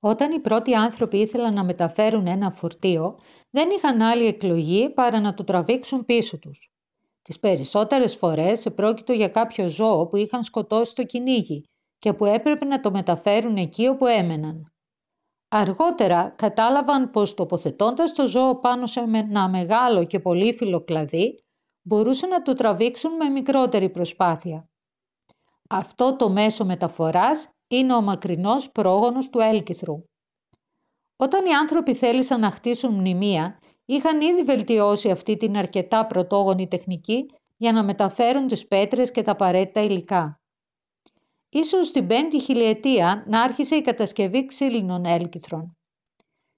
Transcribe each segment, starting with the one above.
Όταν οι πρώτοι άνθρωποι ήθελαν να μεταφέρουν ένα φορτίο, δεν είχαν άλλη εκλογή παρά να το τραβήξουν πίσω τους. Τις περισσότερες φορές επρόκειτο για κάποιο ζώο που είχαν σκοτώσει το κυνήγι και που έπρεπε να το μεταφέρουν εκεί όπου έμεναν. Αργότερα κατάλαβαν πως τοποθετώντας το ζώο πάνω σε ένα μεγάλο και πολύφυλλο κλαδί, μπορούσαν να το τραβήξουν με μικρότερη προσπάθεια. Αυτό το μέσο μεταφοράς είναι ο μακρινός πρόγονος του Έλκυθρου. Όταν οι άνθρωποι θέλησαν να χτίσουν μνημεία, είχαν ήδη βελτιώσει αυτή την αρκετά πρωτόγονη τεχνική για να μεταφέρουν τις πέτρες και τα απαραίτητα υλικά. Ίσως στην πέμπτη χιλιετία να άρχισε η κατασκευή ξύλινων έλκυθρων.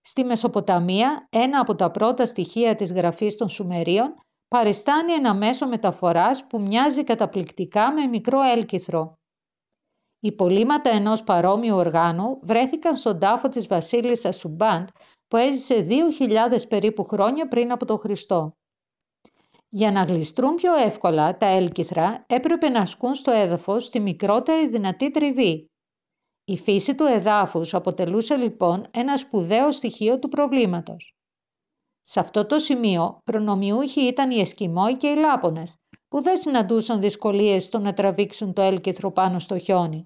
Στη Μεσοποταμία, ένα από τα πρώτα στοιχεία της γραφής των Σουμερίων παριστάνει ένα μέσο μεταφοράς που μοιάζει καταπληκτικά με μικρό έλκυθρο. Υπολείμματα ενός παρόμοιου οργάνου βρέθηκαν στον τάφο της βασίλισσας Σουμπάντ που έζησε 2.000 περίπου χρόνια πριν από τον Χριστό. Για να γλιστρούν πιο εύκολα τα έλκυθρα έπρεπε να ασκούν στο έδαφος τη μικρότερη δυνατή τριβή. Η φύση του εδάφους αποτελούσε λοιπόν ένα σπουδαίο στοιχείο του προβλήματος. Σε αυτό το σημείο προνομιούχοι ήταν οι Εσκιμόοι και οι Λάπονες, που δεν συναντούσαν δυσκολίες στο να τραβήξουν το έλκυθρο πάνω στο χιόνι.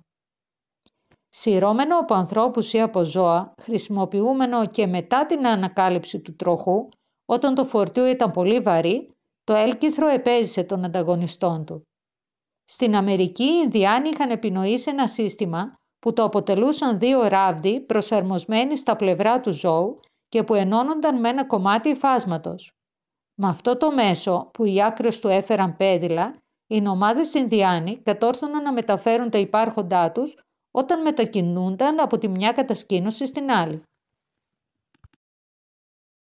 Σειρώμενο από ανθρώπους ή από ζώα, χρησιμοποιούμενο και μετά την ανακάλυψη του τροχού, όταν το φορτίο ήταν πολύ βαρύ, το έλκυθρο επέζησε των ανταγωνιστών του. Στην Αμερική οι Ινδιάνοι είχαν επινοήσει ένα σύστημα που το αποτελούσαν δύο ράβδοι προσαρμοσμένοι στα πλευρά του ζώου και που ενώνονταν με ένα κομμάτι υφάσματος. Με αυτό το μέσο που οι άκρες του έφεραν πέδιλα, οι νομάδες Ινδιάνοι κατόρθωναν να μεταφέρουν τα υπάρχοντά τους όταν μετακινούνταν από τη μια κατασκήνωση στην άλλη.